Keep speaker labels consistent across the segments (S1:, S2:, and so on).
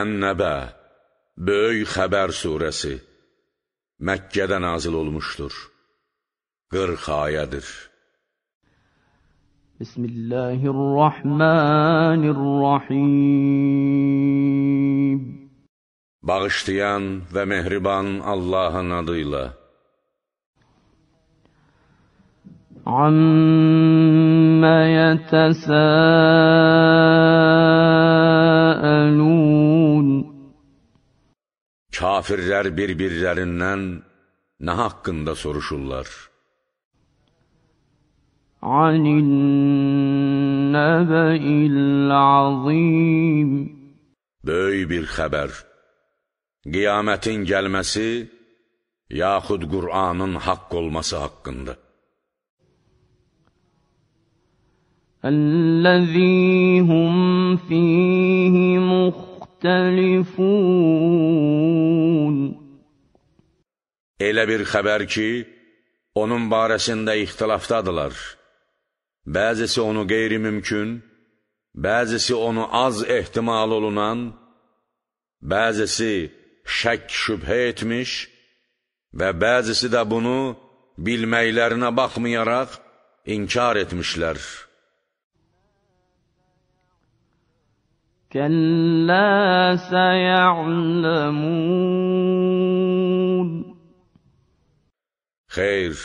S1: Ənnəbə, Böyük Xəbər Suresi Məkkədə nazil olmuşdur. 40 ayədir.
S2: Bismillahirrahmanirrahim
S1: Bağışlayan və mehriban Allahın adıyla
S2: Amma yetesəl
S1: Kafirlər birbirlerinden ne hakkında haqqında soruşurlar?
S2: Anil nəbəil azim
S1: Böyük bir xəbər. Qiyamətin gəlməsi, yaxud Qur'anın haqq olması hakkında.
S2: Əl-ləzihum fiyhi يَخْتَلِفُونَ
S1: Elə bir xəbər ki, onun barəsində ixtilafdadılar. Bəzisi onu qeyri-mümkün, bəzisi onu az ehtimal olunan, bəzisi şək şübhə etmiş və bəzisi də bunu bilməklərinə baxmayaraq inkar etmişlər.
S2: كلا سيعلمون
S1: Hayır,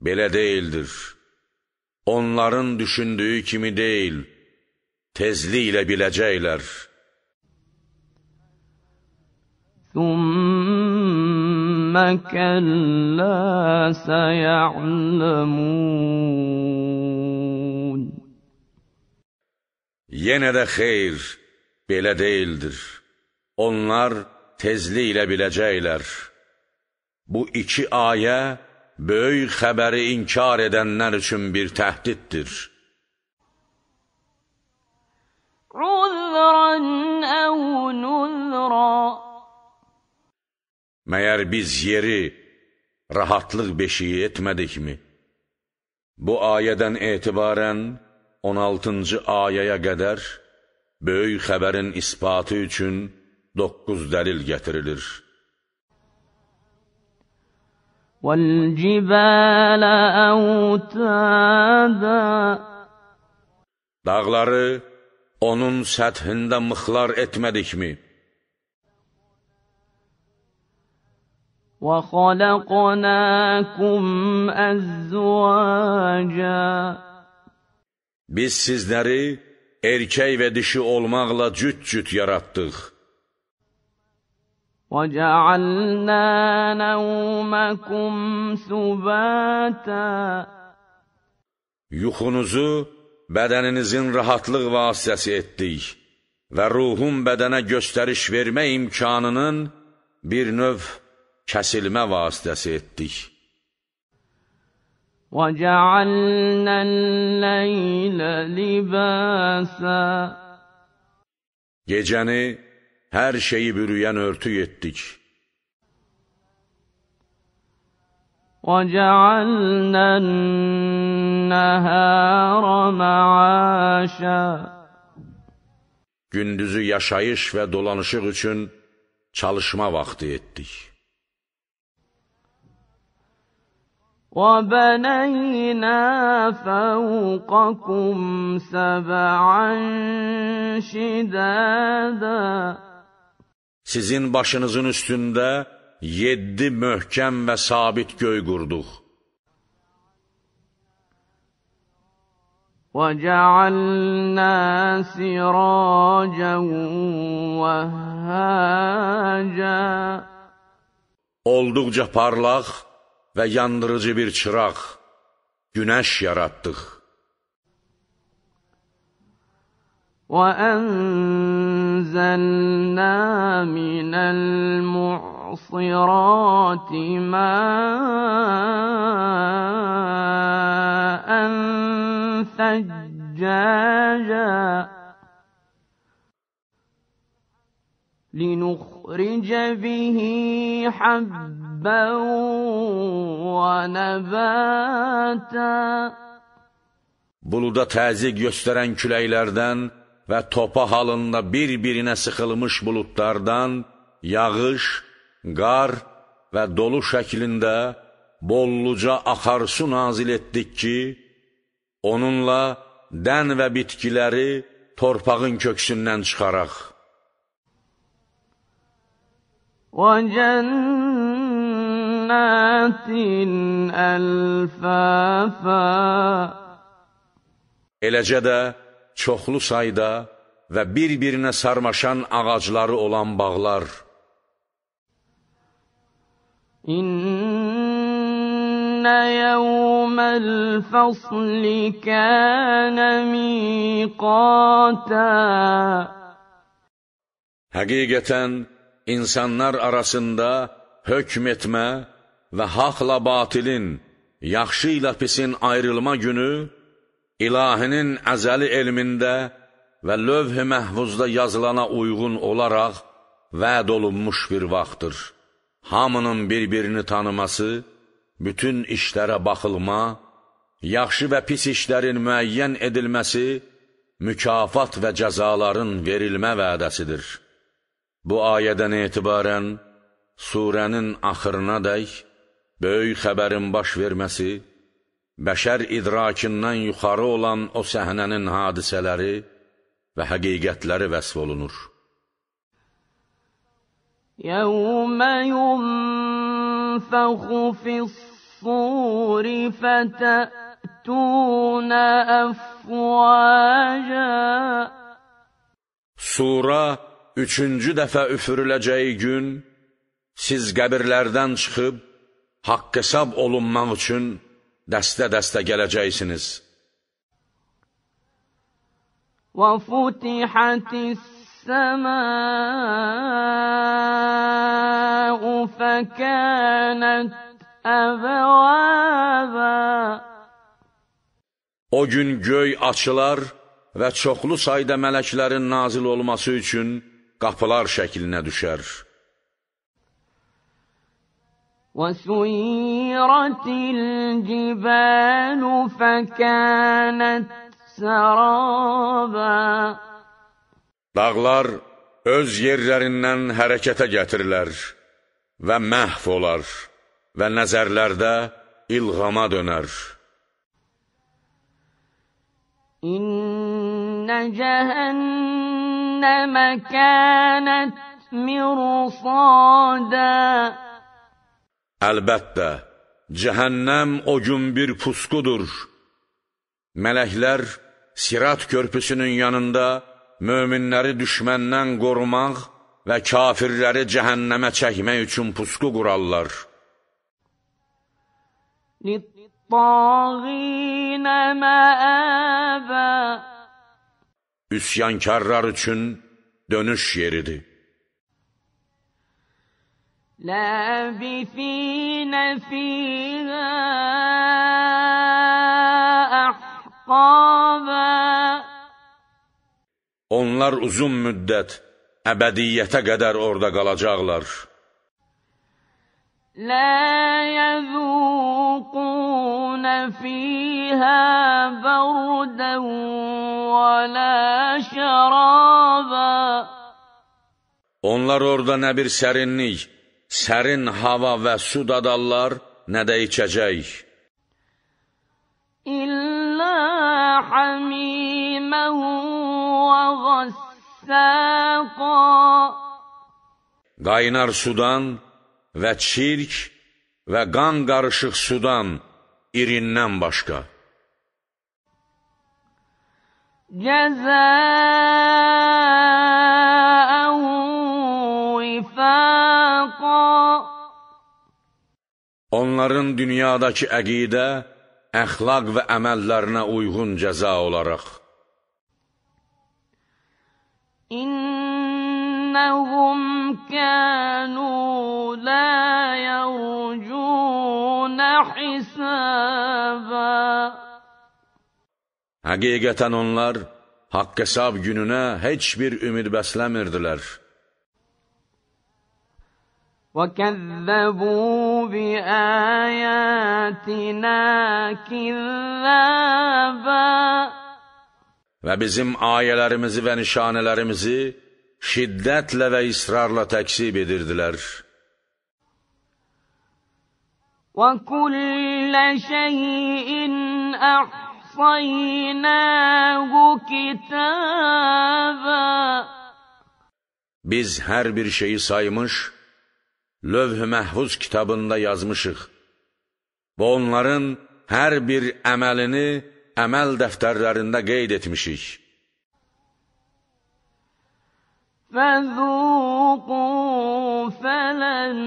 S1: belə değildir. Onların düşündüğü kimi değil, tezliyle biləcəklər.
S2: ثُمَّ كَلَّا سَيَعْلَمُونَ
S1: Yenə də xeyr, belə deyildir. Onlar tezliklə biləcəklər. Bu iki ayə böyük xəbəri inkar edənlər üçün bir təhdiddir.
S2: Ruzran
S1: Məyər biz yeri rahatlıq beşiyi etmədikmi? Bu ayədən etibarən, 16-cı ayəyə qədər böyük xəbərin isbatı üçün 9 dəlil gətirilir.
S2: وَالْجِبَالَ أَوْتَادًا
S1: Dağları onun səthində mıxlar etmədikmi?
S2: وَخَلَقْنَاكُمْ أَزْوَاجًا
S1: Biz sizləri erkək və dişi olmaqla cüt-cüt yaratdıq.
S2: وَجَعَلْنَا نَوْمَكُمْ سُبَاتًا
S1: Yuxunuzu bədəninizin rahatlıq vasitəsi etdik və ruhun bədənə göstəriş vermə imkanının bir növ kəsilmə vasitəsi etdik.
S2: وَجَعَلْنَا اللَّيْلَ لِبَاسًا
S1: Gecəni hər şeyi bürüyən örtü ettik.
S2: وَجَعَلْنَا النَّهَارَ مَعَاشًا
S1: Gündüzü yaşayış ve dolanışıq için çalışma vakti ettik.
S2: وبنينا فوقكم سبعا شدادا
S1: Sizin başınızın üstünde yedi möhkem ve sabit göy kurduk.
S2: وَجَعَلْنَا سِرَاجًا وَهَّاجًا
S1: Oldukça parlak və yandırıcı bir çıraq, günəş yaratdıq.
S2: وأنزلنا من المعصرات ماء ثجاجا لنخرج به حبا
S1: Buluda təzyiq göstərən küləklərdən və topa halında bir-birinə sıxılmış buludlardan yağış, qar və dolu şəklində bolluca axarsu nazil etdik ki, onunla dən və bitkiləri torpağın köksündən çıxaraq.
S2: وَجَنَّ جنات الفافا
S1: Eləcə də çoxlu sayda və bir-birinə sarmaşan ağacları olan bağlar.
S2: İnna yawmal fasli kana miqata
S1: Həqiqətən insanlar arasında hökm etmə və haqla batilin, yaxşı ilə pisin ayrılma günü ilahinin əzəli elmində və lövh-i məhvuzda yazılana uyğun olaraq vəd olunmuş bir vaxtdır. Hamının bir-birini tanıması, bütün işlərə baxılma, yaxşı və pis işlərin müəyyən edilməsi, mükafat və cəzaların verilmə vədəsidir. Bu ayədən etibarən surənin axırına dək, Böyük xəbərin baş verməsi, bəşər idrakından yuxarı olan o səhnənin hadisələri və həqiqətləri vəsf olunur.
S2: Yəvmə yunfəxu fissuri fətətunə əfvəcə
S1: Sura üçüncü dəfə üfürüləcəyi gün, siz qəbirlərdən çıxıb, haqq hesab olunmaq üçün dəstə-dəstə gələcəksiniz.
S2: وَفُتِحَتِ السَّمَاءُ فَكَانَتْ أَبْوَابًا
S1: O gün göy açılar və çoxlu sayda mələklərin nazil olması üçün qapılar şəklinə düşər.
S2: وسيرت الجبال فكانت سرابا
S1: Dağlar öz yerlərindən hərəkətə gətirilər və məhv olar və nəzərlərdə ilğama dönər.
S2: İnnə cəhənnəmə kənət mirsadə
S1: Əlbəttə, cəhənnəm o gün bir pusqudur. Mələklər Sirat körpüsünün yanında möminləri düşməndən qorumaq və kafirləri cəhənnəmə çəkmək üçün pusqu qurarlar.
S2: Littağinə məəbə
S1: Üsyankarlar üçün dönüş yeridir.
S2: لابثين فيها أحقابا
S1: Onlar uzun müddət, əbədiyyətə qədər orada qalacaqlar.
S2: La yəzuqun fiyhə bərdən və la şərabə
S1: Onlar orada nə bir sərinlik, sərin hava və su dadarlar, nə də içəcək.
S2: İllə həmiməhu və qassəqa
S1: Qaynar sudan və çirk və qan qarışıq sudan, irindən başqa.
S2: Cəzəl
S1: Onların dünyadakı əqidə, əxlaq və əməllərinə uyğun cəza olaraq.
S2: İnnəhum kənu lə yərcunə hisəbə
S1: Həqiqətən onlar haqq hesab gününə heç bir ümid bəsləmirdilər.
S2: وكذبوا بآياتنا كذابا
S1: Və bizim ayelerimizi ve nişanələrimizi şiddetle ve ısrarla təksib edirdiler.
S2: وَكُلَّ شَيْءٍ أَحْصَيْنَاهُ كِتَابًا
S1: Biz her bir şeyi saymış, lövh-ü məhvuz kitabında yazmışıq. Bu onların hər bir əməlini əməl dəftərlərində qeyd etmişik.
S2: فَذُوقُوا فَلَنْ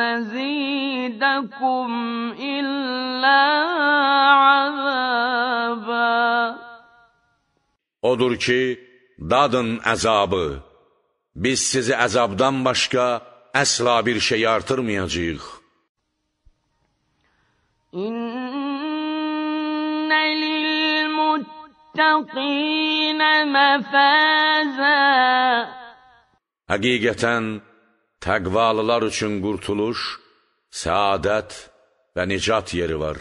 S2: نَزِيدَكُمْ إِلَّا عَذَابًا
S1: Odur ki, dadın əzabı, biz sizi əzabdan başqa əsla bir şey artırmayacağıq.
S2: İnne lil muttaqine mefaza
S1: Həqiqətən təqvalılar üçün qurtuluş, səadət və nicat yeri var.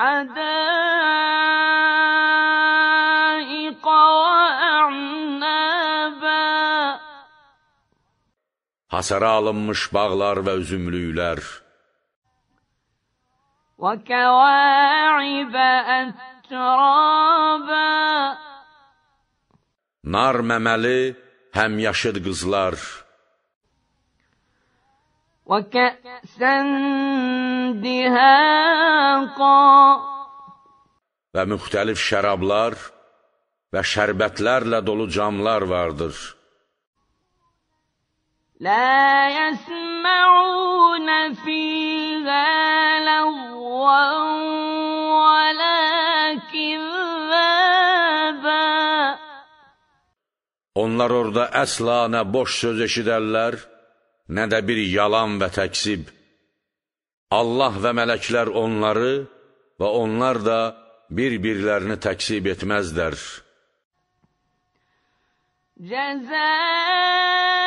S2: Hədəl
S1: hasara alınmış bağlar və üzümlüklər,
S2: وَكَوَاعِبَ أَتْرَابًا
S1: Nar məməli həm yaşıd qızlar,
S2: وَكَأْسًا دِهَاقًا
S1: Və müxtəlif şərablar və şərbətlərlə dolu camlar vardır.
S2: لا يسمعون فيها لغوا ولا كذابا
S1: Onlar orada əsla nə boş söz eşidərlər, nə də bir yalan və təksib. Allah və mələklər onları və onlar da bir-birlərini təksib etməzdər.
S2: Cəzəl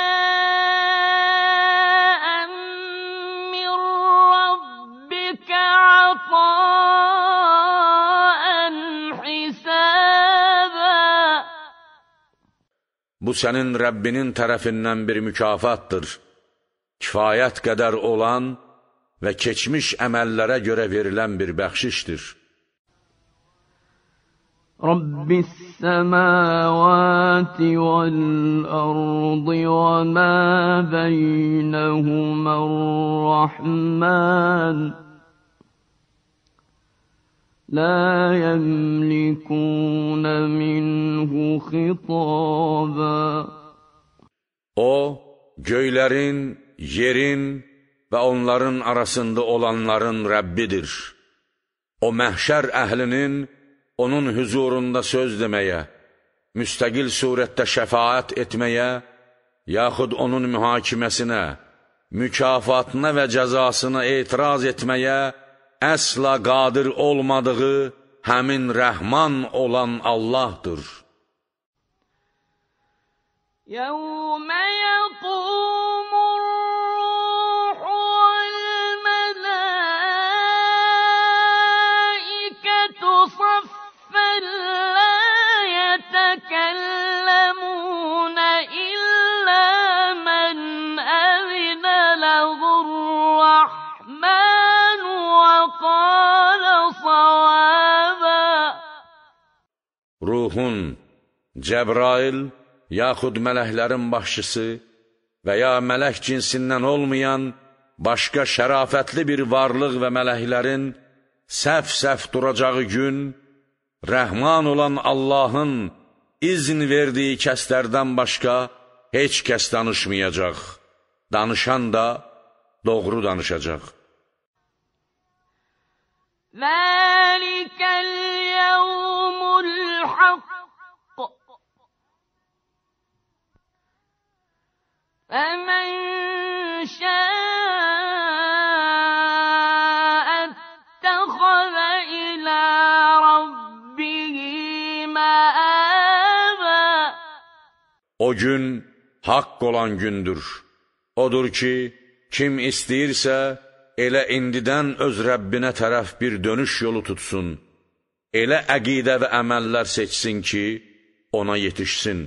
S1: bu sənin Rəbbinin tərəfindən bir mükafatdır. Kifayət qədər olan və keçmiş əməllərə görə verilən bir bəxşişdir.
S2: Rabbis semawati vel ardı ve ma beynehumar rahman لا يملكون منه
S1: خطابا O göylərin, yerin və onların arasında olanların Rəbbidir. O məhşər əhlinin onun huzurunda söz deməyə, müstəqil surətdə şəfaət etməyə, yaxud onun mühakiməsinə, mükafatına və cəzasına etiraz etməyə əsla qadir olmadığı həmin rəhman olan Allahdır.
S2: Yəvmə yəqul
S1: ruhun, Cəbrail, yaxud mələklərin başçısı və ya mələk cinsindən olmayan başqa şərafətli bir varlıq və mələklərin səf-səf duracağı gün, rəhman olan Allahın izin verdiyi kəslərdən başqa heç kəs danışmayacaq. Danışan da doğru danışacaq.
S2: Məlikəl yəvm الحق فمن شاء
S1: O gün hak olan gündür. Odur ki kim istəyirsə elə indidən öz Rəbbinə tərəf bir dönüş yolu tutsun.'' elə əqidə və əməllər seçsin ki, ona yetişsin.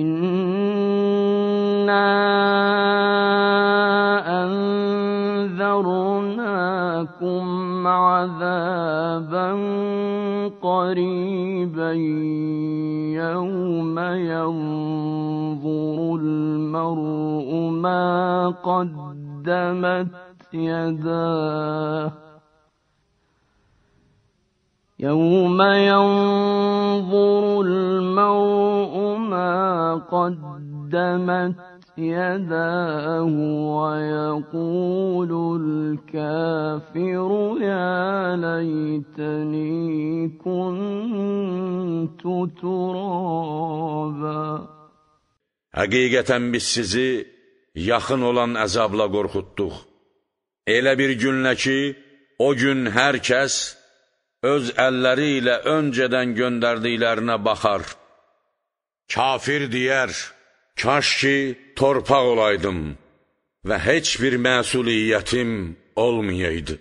S2: İnna أنذرناكم عذابا قريبا يوم ينظر المرء ما قدمت يداه يوم ينظر المرء ما قدمت يداه ويقول الكافر يا ليتني كنت ترابا
S1: Həqiqətən biz sizi yaxın olan əzabla qorxutduq. Elə bir günlə ki, o gün hər kəs öz əlləri ilə öncədən göndərdiklərinə baxar. Kafir deyər, kaş ki, torpaq olaydım və heç bir məsuliyyətim olmayaydı.